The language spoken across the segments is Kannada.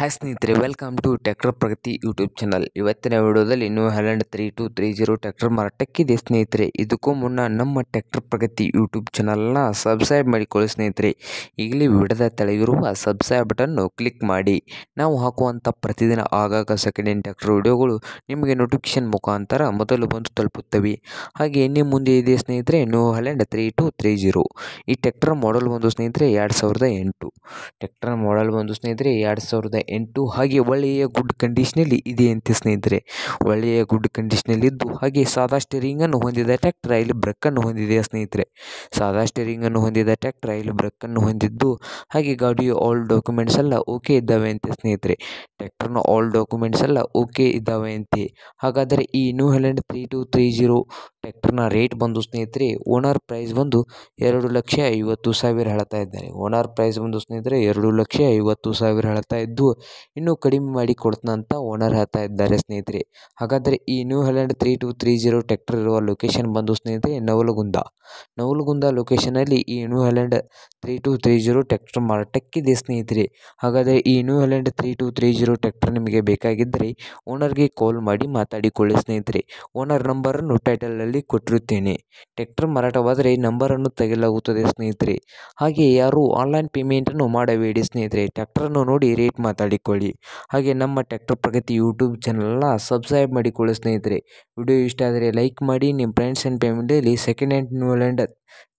ಹಾಯ್ ಸ್ನೇಹಿತರೆ welcome to tractor Pragati YouTube channel ಇವತ್ತಿನ ವಿಡಿಯೋದಲ್ಲಿ New Holland three two three zero tractor ಮಾರಾಟಕ್ಕಿದೆ ಸ್ನೇಹಿತರೆ ಇದಕ್ಕೂ ಮುನ್ನ ನಮ್ಮ ಟ್ಯಾಕ್ಟರ್ ಪ್ರಗತಿ ಯೂಟ್ಯೂಬ್ ಚಾನಲ್ನ ಸಬ್ಸ್ಕ್ರೈಬ್ ಮಾಡಿಕೊಳ್ಳಿ ಸ್ನೇಹಿತರೆ ಈಗಲಿ ವಿಡದ ತೆಳಗಿರುವ ಸಬ್ಸ್ಕ್ರೈಬ್ ಬಟನ್ನು ಕ್ಲಿಕ್ ಮಾಡಿ ನಾವು ಹಾಕುವಂಥ ಪ್ರತಿದಿನ ಆಗಾಗ ಸೆಕೆಂಡ್ ಹ್ಯಾಂಡ್ ಟ್ಯಾಕ್ಟರ್ ವಿಡಿಯೋಗಳು ನಿಮಗೆ ನೋಟಿಫಿಕೇಷನ್ ಮುಖಾಂತರ ಮೊದಲು ಬಂದು ತಲುಪುತ್ತವೆ ಹಾಗೆ ಇನ್ನೇ ಮುಂದೆ ಇದೆ ಸ್ನೇಹಿತರೆ New Holland three two three zero ಈ ಟ್ಯಾಕ್ಟರ್ ಮಾಡಲ್ ಬಂದು ಸ್ನೇಹಿತರೆ ಎರಡು ಸಾವಿರದ ಎಂಟು ಟ್ಯಾಕ್ಟರ್ ಮಾಡಲ್ ಬಂದು ಸ್ನೇಹಿತರೆ ಎರಡು ಸಾವಿರದ ಎಂಟು ಹಾಗೆ ಒಳ್ಳೆಯ ಗುಡ್ ಕಂಡೀಷ್ನಲ್ಲಿ ಇದೆಯಂತೆ ಸ್ನೇಹಿತರೆ ಒಳ್ಳೆಯ ಗುಡ್ ಇದ್ದು ಹಾಗೆ ಸಾದಾ ಸ್ಟೇರಿಂಗನ್ನು ಹೊಂದಿದ ಟ್ಯಾಕ್ಟರ್ ಆಯಿಲ್ ಬ್ರಕ್ಕನ್ನು ಹೊಂದಿದೆ ಸ್ನೇಹಿತರೆ ಸಾದಾ ಸ್ಟೇರಿಂಗನ್ನು ಹೊಂದಿದ ಟ್ಯಾಕ್ಟರ್ ಆಯಿಲ್ ಬ್ರಕ್ಕನ್ನು ಹೊಂದಿದ್ದು ಹಾಗೆ ಗಾಡಿಯ ಆಲ್ ಡಾಕ್ಯುಮೆಂಟ್ಸ್ ಎಲ್ಲ ಓಕೆ ಇದ್ದಾವೆ ಅಂತ ಸ್ನೇಹಿತರೆ ಟ್ಯಾಕ್ಟರ್ನ ಆಲ್ ಡಾಕ್ಯುಮೆಂಟ್ಸ್ ಎಲ್ಲ ಓಕೆ ಇದ್ದಾವೆ ಅಂತ ಹಾಗಾದರೆ ಈ New Holland three two three zero ಟ್ಯಾಕ್ಟರ್ನ ರೇಟ್ ಬಂದು ಸ್ನೇಹಿತರೆ ಓನರ್ ಪ್ರೈಸ್ ಬಂದು ಎರಡು ಲಕ್ಷ ಐವತ್ತು ಸಾವಿರ ಹೇಳ್ತಾ ಇದ್ದಾರೆ ಓನರ್ ಪ್ರೈಸ್ ಬಂದು ಸ್ನೇಹಿತರೆ ಎರಡು ಲಕ್ಷ ಐವತ್ತು ಸಾವಿರ ಹೇಳ್ತಾ ಇದ್ದು ಇನ್ನೂ ಕಡಿಮೆ ಮಾಡಿ ಅಂತ ಓನರ್ ಹೇಳ್ತಾ ಇದ್ದಾರೆ ಸ್ನೇಹಿತರೆ ಹಾಗಾದರೆ ಈ New Holland three two three zero tractor ಇರುವ ಲೊಕೇಶನ್ ಬಂದು ಸ್ನೇಹಿತರೆ ನವಲಗುಂದ ನವಲಗುಂದ ಲೊಕೇಶನಲ್ಲಿ ಈ New Holland three two three zero tractor ಮಾರಾಟಕ್ಕಿದೆ ಸ್ನೇಹಿತರೆ ಹಾಗಾದರೆ ಈ New Holland three two three zero tractor ನಿಮಗೆ ಬೇಕಾಗಿದ್ದರೆ ಓನರ್ಗೆ ಕಾಲ್ ಮಾಡಿ ಮಾತಾಡಿಕೊಳ್ಳಿ ಸ್ನೇಹಿತರೆ ಓನರ್ ನಂಬರನ್ನು ಟೈಟಲಲ್ಲಿ ಕೊಟ್ಟಿರುತ್ತೇನೆ ಟ್ಯಾಕ್ಟ್ರ್ ಮಾರಾಟವಾದರೆ ನಂಬರನ್ನು ತೆಗೆಯಲಾಗುತ್ತದೆ ಸ್ನೇಹಿತರೆ ಹಾಗೆ ಯಾರೂ ಆನ್ಲೈನ್ ಪೇಮೆಂಟನ್ನು ಮಾಡಬೇಡಿ ಸ್ನೇಹಿತರೆ ಟ್ಯಾಕ್ಟರನ್ನು ನೋಡಿ ರೇಟ್ ಮಾತಾಡಿಕೊಳ್ಳಿ ಹಾಗೆ ನಮ್ಮ ಟ್ಯಾಕ್ಟರ್ ಪ್ರಗತಿ ಯೂಟ್ಯೂಬ್ ಚಾನಲ್ನ ಸಬ್ಸ್ಕ್ರೈಬ್ ಮಾಡಿಕೊಳ್ಳಿ ಸ್ನೇಹಿತರೆ ವಿಡಿಯೋ ಇಷ್ಟ ಆದರೆ ಲೈಕ್ ಮಾಡಿ ನಿಮ್ಮ ಫ್ರೆಂಡ್ಸ್ ಆ್ಯಂಡ್ ಫ್ಯಾಮಿಲಿಯಲ್ಲಿ second hand New Holland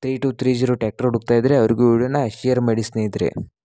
three two three zero tractor ಹುಡುಕ್ತಾ ಇದ್ದರೆ ಅವ್ರಿಗೂ ವಿಡಿಯೋನ ಶೇರ್ ಮಾಡಿ ಸ್ನೇಹಿತರೆ